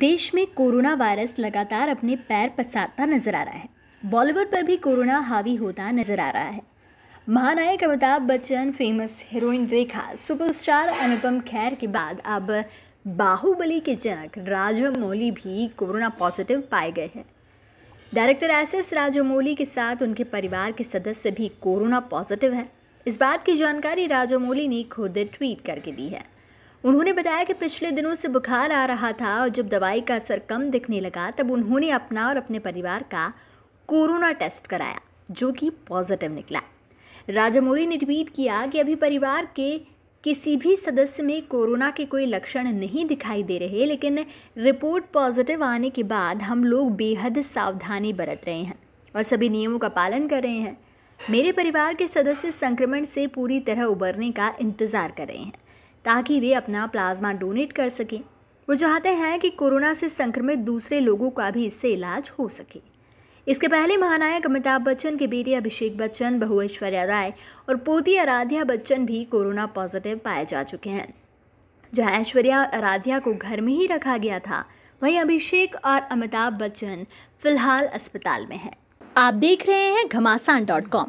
देश में corona virus लगातार अपने पैर पसारता नजर आ रहा है बॉलीवुड पर भी कोरोना हावी होता नजर आ रहा है महानायक Amitabh Bachchan famous heroine Rekha superstar Anupam Kher के बाद अब बाहुबली के जनक राजमौली भी कोरोना पॉजिटिव पाए गए हैं डायरेक्टर एस एस राजमौली के साथ उनके परिवार के सदस्य भी कोरोना पॉजिटिव हैं इस बात की जानकारी राजमौली ने खुद ट्वीट करके दी है उन्होंने बताया कि पिछले दिनों से बुखार आ रहा था और जब दवाई का असर कम दिखने लगा तब उन्होंने अपना और अपने परिवार का कोरोना टेस्ट कराया जो कि पॉजिटिव निकला राजामौरी ने ट्वीट किया कि अभी परिवार के किसी भी सदस्य में कोरोना के कोई लक्षण नहीं दिखाई दे रहे लेकिन रिपोर्ट पॉजिटिव आने के बाद हम लोग बेहद सावधानी बरत रहे हैं और सभी नियमों का पालन कर रहे हैं मेरे परिवार के सदस्य संक्रमण से पूरी तरह उबरने का इंतज़ार कर रहे हैं ताकि वे अपना प्लाज्मा डोनेट कर सकें वो चाहते हैं कि कोरोना से संक्रमित दूसरे लोगों का भी इससे इलाज हो सके इसके पहले महानायक अमिताभ बच्चन के बेटे अभिषेक बच्चन बहु ऐश्वर्या राय और पोती आराध्या बच्चन भी कोरोना पॉजिटिव पाए जा चुके हैं जहां ऐश्वर्या और आराध्या को घर में ही रखा गया था वहीं अभिषेक और अमिताभ बच्चन फिलहाल अस्पताल में हैं। आप देख रहे हैं घमासान डॉट कॉम